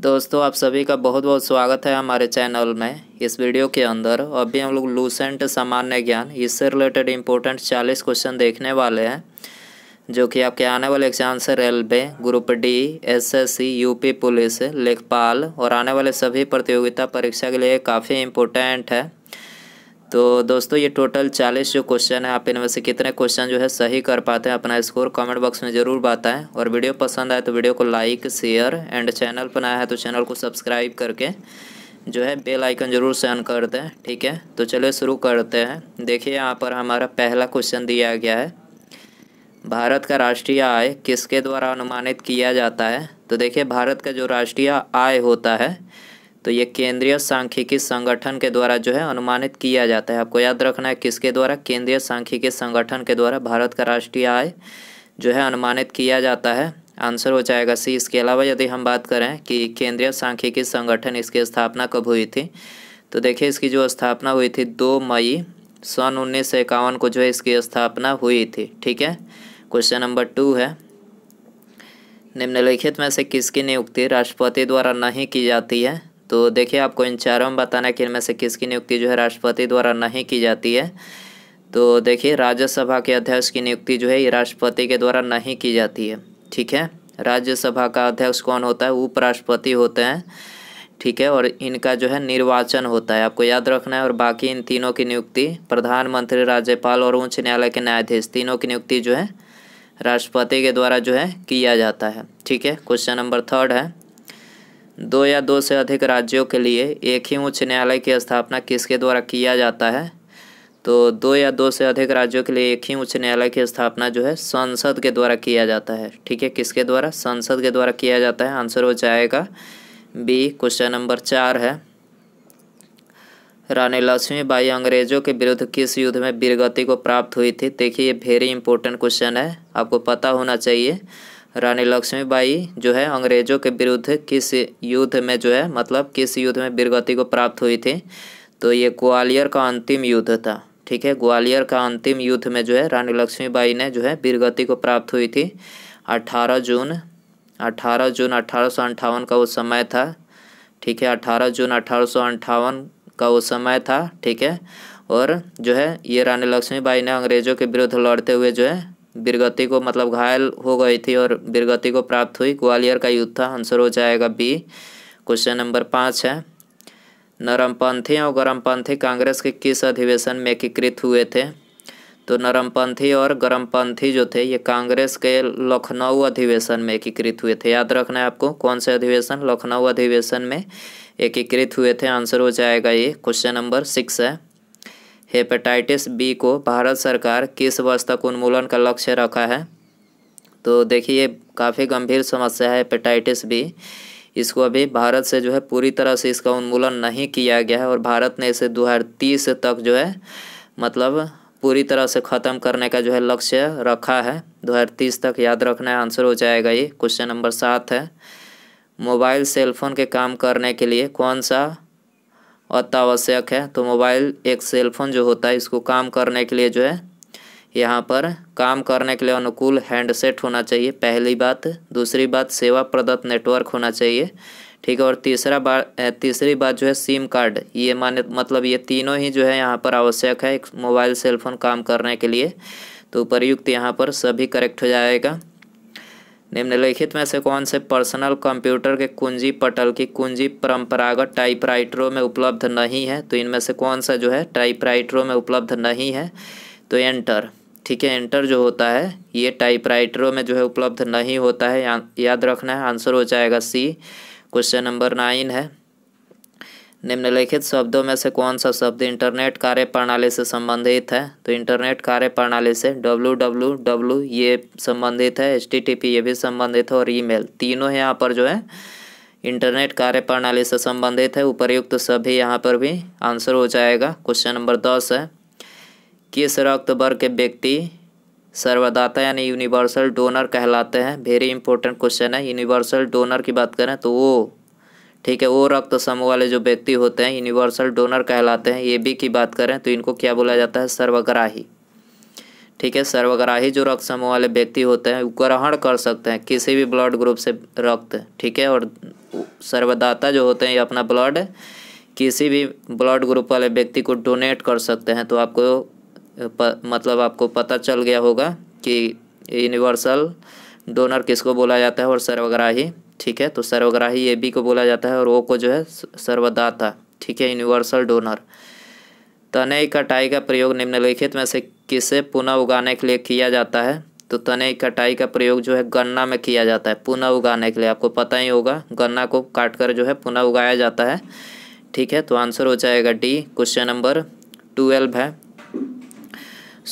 दोस्तों आप सभी का बहुत बहुत स्वागत है हमारे चैनल में इस वीडियो के अंदर अभी हम लोग लूसेंट सामान्य ज्ञान इससे रिलेटेड इम्पोर्टेंट चालीस क्वेश्चन देखने वाले हैं जो कि आपके आने वाले एग्जाम से railway group D SSC UP police लेखपाल और आने वाले सभी प्रतियोगिता परीक्षा के लिए काफ़ी इम्पोर्टेंट है तो दोस्तों ये टोटल चालीस जो क्वेश्चन है आप इनमें से कितने क्वेश्चन जो है सही कर पाते हैं अपना स्कोर कमेंट बॉक्स में ज़रूर बताएं और वीडियो पसंद आए तो वीडियो को लाइक शेयर एंड चैनल पर आया है तो चैनल को सब्सक्राइब करके जो है बेल आइकन जरूर से ऑन कर दें ठीक है तो चलिए शुरू करते हैं देखिए यहाँ पर हमारा पहला क्वेश्चन दिया गया है भारत का राष्ट्रीय आय किसके द्वारा अनुमानित किया जाता है तो देखिए भारत का जो राष्ट्रीय आय होता है तो ये केंद्रीय सांख्यिकी संगठन के द्वारा जो है अनुमानित किया जाता है आपको याद रखना है किसके द्वारा केंद्रीय सांख्यिकी संगठन के द्वारा भारत का राष्ट्रीय आय जो है अनुमानित किया जाता है आंसर हो जाएगा सी इसके अलावा यदि हम बात करें कि केंद्रीय सांख्यिकी संगठन इसकी स्थापना कब हुई थी तो देखिए इसकी जो स्थापना हुई थी दो मई सन उन्नीस को जो है इसकी स्थापना हुई थी ठीक है क्वेश्चन नंबर टू है निम्नलिखित में से किसकी नियुक्ति राष्ट्रपति द्वारा नहीं की जाती है तो देखिए आपको इन चारों में बताना है कि इनमें से किसकी नियुक्ति जो है राष्ट्रपति द्वारा नहीं की जाती है तो देखिए राज्यसभा के अध्यक्ष की नियुक्ति जो है ये राष्ट्रपति के द्वारा नहीं की जाती है ठीक है राज्यसभा का अध्यक्ष कौन होता है उपराष्ट्रपति होते हैं ठीक है और इनका जो है निर्वाचन होता है आपको याद रखना है और बाकी इन तीनों की नियुक्ति प्रधानमंत्री राज्यपाल और उच्च न्यायालय के न्यायाधीश तीनों की नियुक्ति जो है राष्ट्रपति के द्वारा जो है किया जाता है ठीक है क्वेश्चन नंबर थर्ड है दो या दो से अधिक राज्यों के लिए एक ही उच्च न्यायालय की स्थापना किसके द्वारा किया जाता है तो दो या दो से अधिक राज्यों के लिए एक ही उच्च न्यायालय की स्थापना जो है संसद के द्वारा किया जाता है ठीक है किसके द्वारा संसद के द्वारा किया जाता है आंसर हो जाएगा बी क्वेश्चन नंबर चार है रानी लक्ष्मीबाई अंग्रेजों के विरुद्ध किस युद्ध में वीरगति को प्राप्त हुई थी देखिए ये वेरी इंपॉर्टेंट क्वेश्चन है आपको पता होना चाहिए रानी लक्ष्मीबाई जो है अंग्रेज़ों के विरुद्ध किस युद्ध में जो है मतलब किस युद्ध में वीरगति को प्राप्त हुई थी तो ये ग्वालियर का अंतिम युद्ध था ठीक है ग्वालियर का अंतिम युद्ध में जो है रानी लक्ष्मीबाई ने जो है वीरगति को प्राप्त हुई थी अठारह जून अठारह जून अठारह का वो समय था ठीक है अठारह जून अठारह का वो समय था ठीक है और जो है ये रानी लक्ष्मीबाई ने अंग्रेज़ों के विरुद्ध लड़ते हुए जो है बिरगति को मतलब घायल हो गई थी और बिरगति को प्राप्त हुई ग्वालियर का युद्ध था आंसर हो जाएगा बी क्वेश्चन नंबर पाँच है नरमपंथी और गर्मपंथी कांग्रेस के किस अधिवेशन में एकीकृत हुए थे तो नरमपंथी और गर्मपंथी जो थे ये कांग्रेस के लखनऊ अधिवेशन में एकीकृत हुए थे याद रखना है आपको कौन से अधिवेशन लखनऊ अधिवेशन में एकीकृत हुए थे आंसर हो जाएगा ये क्वेश्चन नंबर सिक्स है हेपेटाइटिस बी को भारत सरकार किस वर्ष तक उन्मूलन का लक्ष्य रखा है तो देखिए ये काफ़ी गंभीर समस्या है हेपेटाइटिस बी इसको अभी भारत से जो है पूरी तरह से इसका उन्मूलन नहीं किया गया है और भारत ने इसे तीस तक जो है मतलब पूरी तरह से ख़त्म करने का जो है लक्ष्य रखा है तीस तक याद रखना है आंसर हो जाएगा ये क्वेश्चन नंबर सात है मोबाइल सेलफोन के काम करने के लिए कौन सा अत्यावश्यक है तो मोबाइल एक सेलफोन जो होता है इसको काम करने के लिए जो है यहाँ पर काम करने के लिए अनुकूल हैंडसेट होना चाहिए पहली बात दूसरी बात सेवा प्रदत्त नेटवर्क होना चाहिए ठीक है और तीसरा बात तीसरी बात जो है सिम कार्ड ये मान्य मतलब ये तीनों ही जो है यहाँ पर आवश्यक है एक मोबाइल सेलफोन काम करने के लिए तो उपरयुक्त यहाँ पर सभी करेक्ट हो जाएगा निम्नलिखित में से कौन से पर्सनल कंप्यूटर के कुंजी पटल की कुंजी परंपरागत टाइपराइटरों में उपलब्ध नहीं है तो इनमें से कौन सा जो है टाइपराइटरों में उपलब्ध नहीं है तो एंटर ठीक है एंटर जो होता है ये टाइपराइटरों में जो है उपलब्ध नहीं होता है या, याद रखना है आंसर हो जाएगा सी क्वेश्चन नंबर नाइन है निम्नलिखित शब्दों में से कौन सा शब्द इंटरनेट कार्य प्रणाली से संबंधित है तो इंटरनेट कार्य प्रणाली से डब्लू डब्लू डब्लू ये संबंधित है एच टी टी पी ये भी संबंधित है और ईमेल तीनों यहाँ पर जो है इंटरनेट कार्य प्रणाली से संबंधित है उपरयुक्त सभी यहाँ पर भी आंसर हो जाएगा क्वेश्चन नंबर दस है किस रक्त वर्ग के व्यक्ति सर्वदाता यानी यूनिवर्सल डोनर कहलाते हैं वेरी इंपॉर्टेंट क्वेश्चन है यूनिवर्सल डोनर की बात करें तो वो ठीक है वो तो रक्त समूह वाले जो व्यक्ति होते हैं यूनिवर्सल डोनर कहलाते हैं ये भी की बात करें तो इनको क्या बोला जाता है सर्वग्राही ठीक है सर्वग्राही जो रक्त समूह वाले व्यक्ति होते हैं ग्रहण कर सकते हैं किसी भी ब्लड ग्रुप से रक्त ठीक है और सर्वदाता जो होते हैं ये अपना ब्लड किसी भी ब्लड ग्रुप वाले व्यक्ति को डोनेट कर सकते हैं तो आपको प, मतलब आपको पता चल गया होगा कि यूनिवर्सल डोनर किसको बोला जाता है और सर्वग्राही ठीक है तो सर्वग्राही ए बी को बोला जाता है और ओ को जो है सर्वदाता ठीक है यूनिवर्सल डोनर तने कटाई का प्रयोग निम्नलिखित में से किसे पुनः उगाने के लिए किया जाता है तो तने कटाई का प्रयोग जो है गन्ना में किया जाता है पुनः उगाने के लिए आपको पता ही होगा गन्ना को काट कर जो है पुनः उगाया जाता है ठीक है तो आंसर हो जाएगा डी क्वेश्चन नंबर ट्वेल्व है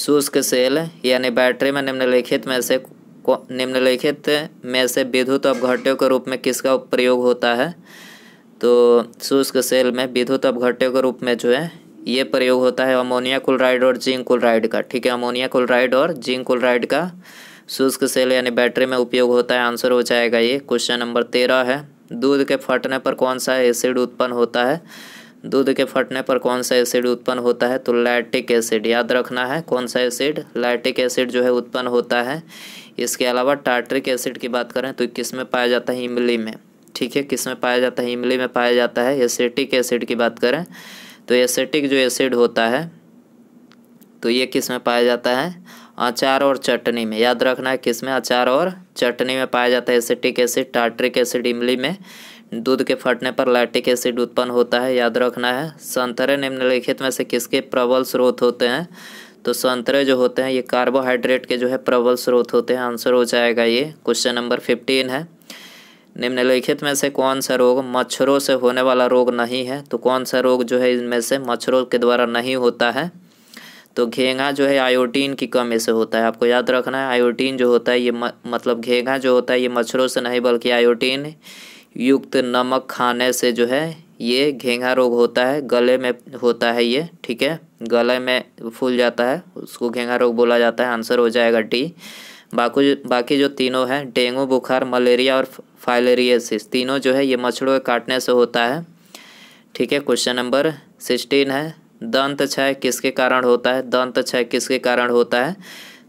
शुष्क सेल यानी बैटरी में निम्नलिखित में से निम्नलिखित में से विद्युत अपघट्यों के रूप में किसका प्रयोग होता है तो शुष्क सेल में विद्युत अपघट्यों के रूप में जो है ये प्रयोग होता है अमोनिया क्लोराइड और जिंक क्लोराइड का ठीक है अमोनिया क्लोराइड और जिंक क्लोराइड का शुष्क सेल यानी बैटरी में उपयोग होता है आंसर हो जाएगा ये क्वेश्चन नंबर तेरह है दूध के फटने पर कौन सा एसिड उत्पन्न होता है दूध के फटने पर कौन सा एसिड उत्पन्न होता है तो लैटिक एसिड याद रखना है कौन सा एसिड लैटिक एसिड जो है उत्पन्न होता है इसके अलावा टार्ट्रिक एसिड की बात करें तो किस में पाया जाता है इमली में ठीक है किस में पाया जाता है इमली में पाया जाता है एसेटिक एसिड की बात करें तो एसेटिक जो एसिड होता है तो ये किस में पाया जाता है अचार और चटनी में याद रखना है किस में अचार और चटनी में पाया जाता है एसिटिक एसिड टार्ट्रिक एसिड इमली में दूध के फटने पर लैक्टिक एसिड उत्पन्न होता है याद रखना है संतरे निम्नलिखित में से किसके प्रबल स्रोत होते हैं तो संतरे जो होते हैं ये कार्बोहाइड्रेट के जो है प्रबल स्रोत होते हैं आंसर हो जाएगा ये क्वेश्चन नंबर फिफ्टीन है निम्नलिखित में से कौन सा रोग मच्छरों से होने वाला रोग नहीं है तो कौन सा रोग जो है इनमें से मच्छरों के द्वारा नहीं होता है तो घेंगा जो है आयोटीन की कमी से होता है आपको याद रखना है आयोटीन जो होता है ये म, मतलब घेंगा जो होता है ये मच्छरों से नहीं बल्कि आयोटीन युक्त नमक खाने से जो है ये घेंघा रोग होता है गले में होता है ये ठीक है गले में फूल जाता है उसको घेंघा रोग बोला जाता है आंसर हो जाएगा डी बाकी बाकी जो तीनों हैं डेंगू बुखार मलेरिया और फाइलेरियसिस तीनों जो है ये मच्छरों के काटने से होता है ठीक है क्वेश्चन नंबर सिक्सटीन है दंत क्षय किसके कारण होता है दंत क्षय किसके कारण होता है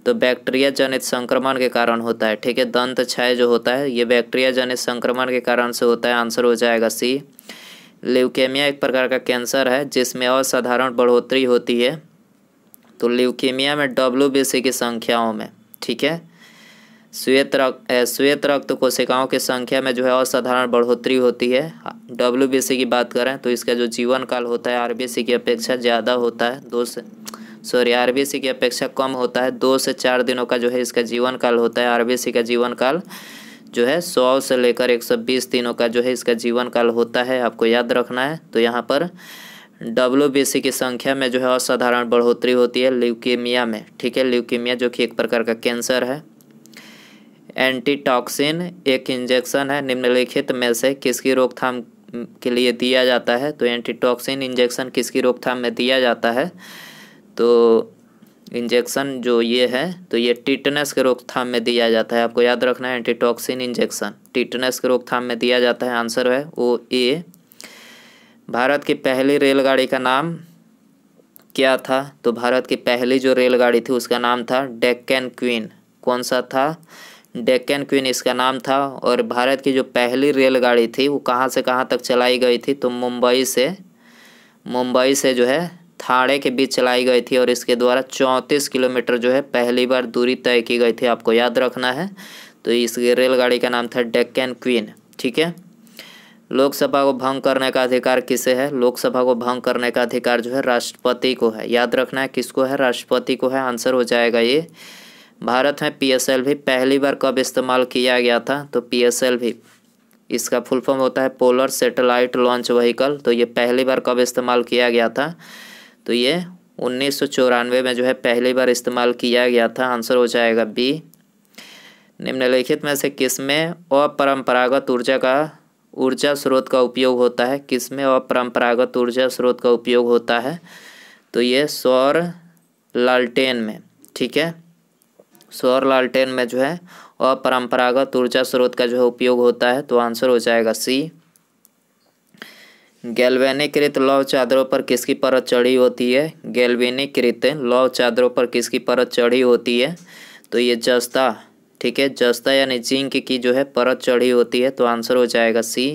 तो बैक्टीरिया जनित संक्रमण के कारण होता है ठीक है दंत क्षय जो होता है ये बैक्टीरिया जनित संक्रमण के कारण से होता है आंसर हो जाएगा सी ल्यूकेमिया एक प्रकार का कैंसर है जिसमें असाधारण बढ़ोतरी होती है तो ल्यूकेमिया में डब्ल्यू बी सी की संख्याओं में ठीक है श्वेत रक्त श्वेत रक्त कोशिकाओं की संख्या में जो है असाधारण बढ़ोतरी होती है डब्ल्यू बी सी की बात करें तो इसका जो जीवन काल होता है आर बी सी की अपेक्षा ज़्यादा होता है दो से सॉरी आरबीसी की अपेक्षा कम होता है दो से चार दिनों का जो है इसका जीवन काल होता है आरबीसी का जीवन काल जो है सौ से लेकर एक सौ बीस दिनों का जो है इसका जीवन काल होता है आपको याद रखना है तो यहाँ पर डब्ल्यू की संख्या में जो है असाधारण बढ़ोतरी होती है ल्यूकेमिया में ठीक है ल्यूकेमिया जो कि एक प्रकार का कैंसर है एंटीटॉक्सिन एक इंजेक्शन है निम्नलिखित में से किसकी रोकथाम के लिए दिया जाता है तो एंटीटॉक्सिन इंजेक्शन किसकी रोकथाम में दिया जाता है तो इंजेक्शन जो ये है तो ये टिटनेस के रोकथाम में दिया जाता है आपको याद रखना है एंटीटॉक्सिन इंजेक्शन टिटनेस के रोकथाम में दिया जाता है आंसर है ओ ए भारत की पहली रेलगाड़ी का नाम क्या था तो भारत की पहली जो रेलगाड़ी थी उसका नाम था डेक्कन क्वीन कौन सा था डेक्कन क्वीन इसका नाम था और भारत की जो पहली रेलगाड़ी थी वो कहाँ से कहाँ तक चलाई गई थी तो मुंबई से मुंबई से जो है थाड़े के बीच चलाई गई थी और इसके द्वारा चौंतीस किलोमीटर जो है पहली बार दूरी तय की गई थी आपको याद रखना है तो इस रेलगाड़ी का नाम था डेक्कन क्वीन ठीक है लोकसभा को भंग करने का अधिकार किसे है लोकसभा को भंग करने का अधिकार जो है राष्ट्रपति को है याद रखना है किसको है राष्ट्रपति को है आंसर हो जाएगा ये भारत में एल भी पहली बार कब इस्तेमाल किया गया था तो एल भी इसका फुल फॉर्म होता है पोलर सैटेलाइट लॉन्च व्हीकल तो ये पहली बार कब इस्तेमाल किया गया था तो ये उन्नीस में जो है पहली बार इस्तेमाल किया गया था आंसर हो जाएगा बी निम्नलिखित में से किस में अपरम्परागत ऊर्जा का ऊर्जा स्रोत का उपयोग होता है किस में अपरम्परागत ऊर्जा स्रोत का उपयोग होता है तो ये सौर लालटेन में ठीक है सौर लालटेन में जो है अपरम्परागत ऊर्जा स्रोत का जो है उपयोग होता है तो आंसर हो जाएगा सी गैल्वेनीकृत लौह चादरों पर किसकी परत चढ़ी होती है गैल्वेनीकृत लौह चादरों पर किसकी परत चढ़ी होती है तो ये जस्ता ठीक है जस्ता यानी जिंक की जो है परत चढ़ी होती है तो आंसर हो जाएगा सी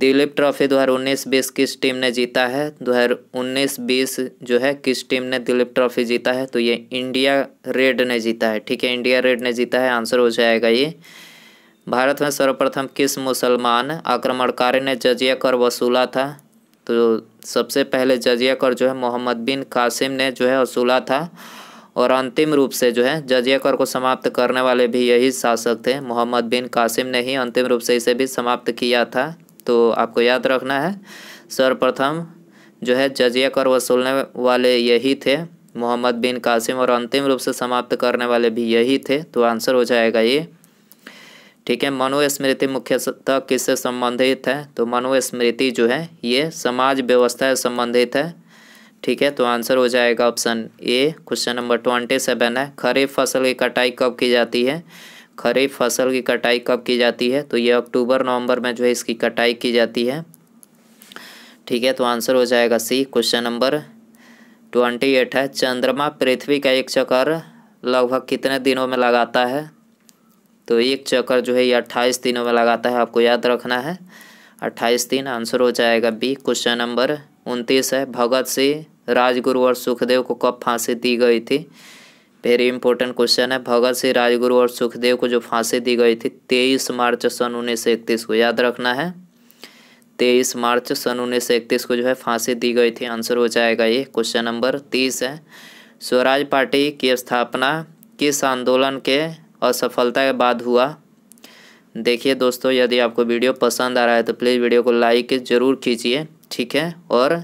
दिलीप ट्रॉफी दो हज़ार उन्नीस बीस किस टीम ने जीता है दो हज़ार उन्नीस बीस जो है किस टीम ने दिलीप ट्रॉफी जीता है तो ये इंडिया रेड ने जीता है ठीक है इंडिया रेड ने जीता है आंसर हो जाएगा ये भारत में सर्वप्रथम किस मुसलमान आक्रमणकारी ने जजिया कर वसूला था तो सबसे पहले जजिया कर जो है मोहम्मद बिन कासिम ने जो है वसूला था और अंतिम रूप से जो है जजिया कर को समाप्त करने वाले भी यही शासक थे मोहम्मद बिन कासिम ने ही अंतिम रूप से इसे भी समाप्त किया था तो आपको याद रखना है सर्वप्रथम जो है जजिया कर वसूलने वाले यही थे मोहम्मद बिन कासिम और अंतिम रूप से समाप्त करने वाले भी यही थे तो आंसर हो जाएगा ये ठीक है मनोस्मृति मुख्यतः किससे संबंधित है तो मनोस्मृति जो है ये समाज व्यवस्था से संबंधित है ठीक है तो आंसर हो जाएगा option A question number twenty seven है खरीफ फसल की कटाई कब की जाती है खरीफ फसल की कटाई कब की जाती है तो ये अक्टूबर नवंबर में जो है इसकी कटाई की जाती है ठीक है तो आंसर हो जाएगा C question number twenty eight है चंद्रमा पृथ्वी का एक चक्कर लगभग कितने दिनों में लगाता है तो एक चक्कर जो है ये अट्ठाईस दिनों में लगाता है आपको याद रखना है अट्ठाईस दिन आंसर हो जाएगा बी क्वेश्चन नंबर उनतीस है भगत सिंह राजगुरु और सुखदेव को कब फांसी दी गई थी वेरी इंपॉर्टेंट क्वेश्चन है भगत सिंह राजगुरु और सुखदेव को जो फांसी दी गई थी तेईस मार्च सन उन्नीस सौ इकतीस को याद रखना है तेईस मार्च सन उन्नीस सौ इकतीस को जो है फांसी दी गई थी आंसर हो जाएगा ये क्वेश्चन नंबर तीस है स्वराज पार्टी की स्थापना किस आंदोलन के असफलता के बाद हुआ देखिए दोस्तों यदि आपको वीडियो पसंद आ रहा है तो प्लीज़ वीडियो को लाइक ज़रूर कीजिए ठीक है और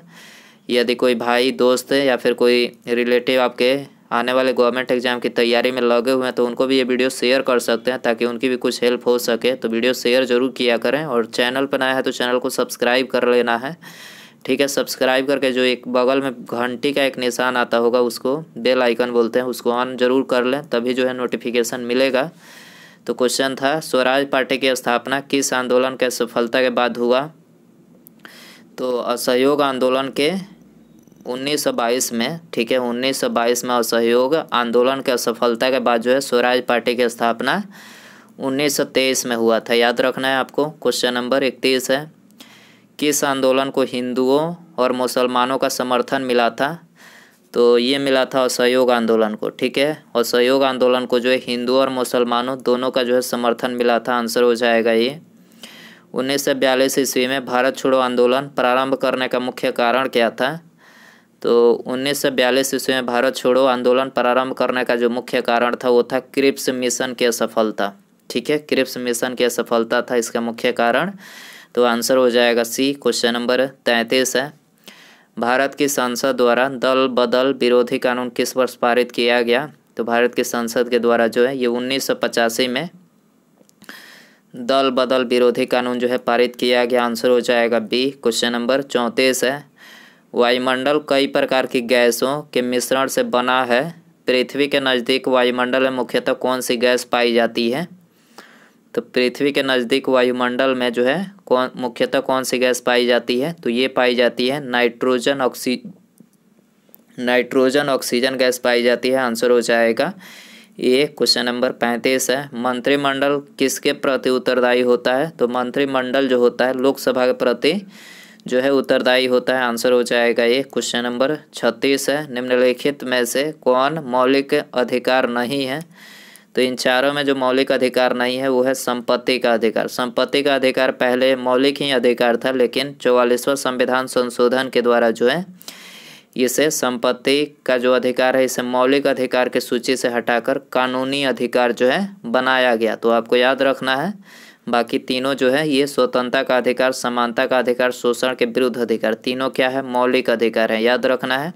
यदि कोई भाई दोस्त या फिर कोई रिलेटिव आपके आने वाले गवर्नमेंट एग्ज़ाम की तैयारी में लगे हुए हैं तो उनको भी ये वीडियो शेयर कर सकते हैं ताकि उनकी भी कुछ हेल्प हो सके तो वीडियो शेयर ज़रूर किया करें और चैनल पर नया है तो चैनल को सब्सक्राइब कर लेना है ठीक है सब्सक्राइब करके जो एक बगल में घंटी का एक निशान आता होगा उसको बेल आइकन बोलते हैं उसको ऑन जरूर कर लें तभी जो है नोटिफिकेशन मिलेगा तो क्वेश्चन था स्वराज पार्टी की स्थापना किस आंदोलन के सफलता के बाद हुआ तो असहयोग आंदोलन के 1922 में ठीक है 1922 में असहयोग आंदोलन के असफलता के बाद जो है स्वराज पार्टी की स्थापना 1923 में हुआ था याद रखना है आपको क्वेश्चन नंबर इकतीस है किस आंदोलन को हिंदुओं और मुसलमानों का समर्थन मिला था तो ये मिला था असहयोग आंदोलन को ठीक है असहयोग आंदोलन को जो है हिंदुओं और मुसलमानों दोनों का जो है समर्थन मिला था आंसर हो जाएगा ये उन्नीस सौ बयालीस ईस्वी में भारत छोड़ो आंदोलन प्रारंभ करने का मुख्य कारण क्या था तो उन्नीस सौ बयालीस ईस्वी में भारत छोड़ो आंदोलन प्रारंभ करने का जो मुख्य कारण था वो था क्रिप्स मिशन की असफलता ठीक है क्रिप्स मिशन की असफलता था इसका मुख्य कारण तो आंसर हो जाएगा सी क्वेश्चन नंबर तैंतीस है भारत की संसद द्वारा दल बदल विरोधी कानून किस वर्ष पारित किया गया तो भारत की संसद के द्वारा जो है ये उन्नीस में दल बदल विरोधी कानून जो है पारित किया गया आंसर हो जाएगा बी क्वेश्चन नंबर चौंतीस है वायुमंडल कई प्रकार की गैसों के मिश्रण से बना है पृथ्वी के नज़दीक वायुमंडल में मुख्यतः कौन सी गैस पाई जाती है तो पृथ्वी के नज़दीक वायुमंडल में जो है कौन मुख्यतः कौन सी गैस पाई जाती है तो ये पाई जाती है nitrogen oxy nitrogen oxygen gas पाई जाती है आंसर हो जाएगा ये क्वेश्चन नंबर पैंतीस है मंत्रिमंडल किसके प्रति उत्तरदायी होता है तो मंत्रिमंडल जो होता है लोकसभा के प्रति जो है उत्तरदायी होता है आंसर हो जाएगा ये क्वेश्चन नंबर छत्तीस है निम्नलिखित में से कौन मौलिक अधिकार नहीं है तो इन चारों में जो मौलिक अधिकार नहीं है वो है संपत्ति का अधिकार संपत्ति का अधिकार पहले मौलिक ही अधिकार था लेकिन चौवालीसवां संविधान संशोधन के द्वारा जो है इसे संपत्ति का जो अधिकार है इसे मौलिक अधिकार के सूची से हटाकर कानूनी अधिकार जो है बनाया गया तो आपको याद रखना है बाकी तीनों जो है ये स्वतंत्रता का अधिकार समानता का अधिकार शोषण के विरुद्ध अधिकार तीनों क्या है मौलिक अधिकार है याद रखना है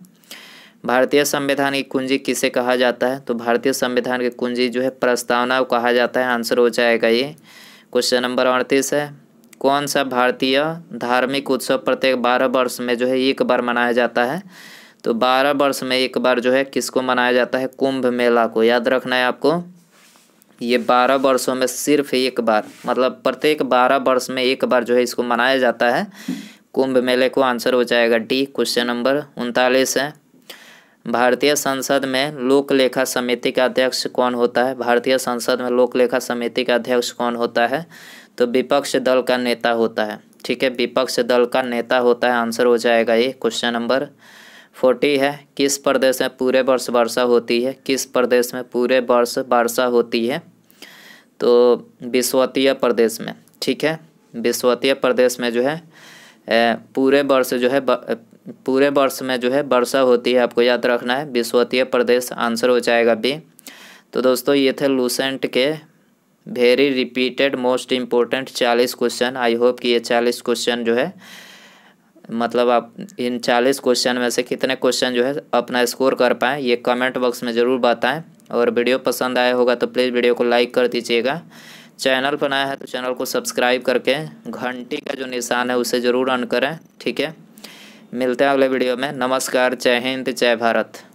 भारतीय संविधान की कुंजी किसे कहा जाता है तो भारतीय संविधान की कुंजी जो है प्रस्तावना कहा जाता है आंसर हो जाएगा ये क्वेश्चन नंबर अड़तीस है कौन सा भारतीय धार्मिक उत्सव प्रत्येक बारह वर्ष में जो है एक बार मनाया जाता है तो बारह वर्ष में एक बार जो है किसको मनाया जाता है कुंभ मेला को याद रखना है आपको ये बारह वर्षों में सिर्फ एक बार मतलब प्रत्येक बारह वर्ष में एक बार जो है इसको मनाया जाता है कुंभ मेले को आंसर हो जाएगा डी क्वेश्चन नंबर उनतालीस है भारतीय संसद में लोक लेखा समिति का अध्यक्ष कौन होता है भारतीय संसद में लोक लेखा समिति का अध्यक्ष कौन होता है तो विपक्ष दल का नेता होता है ठीक है विपक्ष दल का नेता होता है आंसर हो जाएगा ये क्वेश्चन नंबर फोर्टी है किस प्रदेश में पूरे वर्ष वर्षा होती है किस प्रदेश में पूरे वर्ष वर्षा होती है तो विश्वतीय प्रदेश में ठीक है विश्वतीय प्रदेश में जो है पूरे वर्ष जो है पूरे वर्ष में जो है वर्षा होती है आपको याद रखना है विश्वतीय प्रदेश आंसर हो जाएगा बी तो दोस्तों ये थे लूसेंट के वेरी रिपीटेड मोस्ट इम्पोर्टेंट चालीस क्वेश्चन आई होप कि ये चालीस क्वेश्चन जो है मतलब आप इन चालीस क्वेश्चन में से कितने क्वेश्चन जो है अपना स्कोर कर पाएँ ये कमेंट बॉक्स में ज़रूर बताएं और वीडियो पसंद आया होगा तो प्लीज़ वीडियो को लाइक कर दीजिएगा चैनल बनाया है तो चैनल को सब्सक्राइब करके घंटी का जो निशान है उसे ज़रूर ऑन करें ठीक है मिलते हैं अगले वीडियो में नमस्कार जय हिंद जय भारत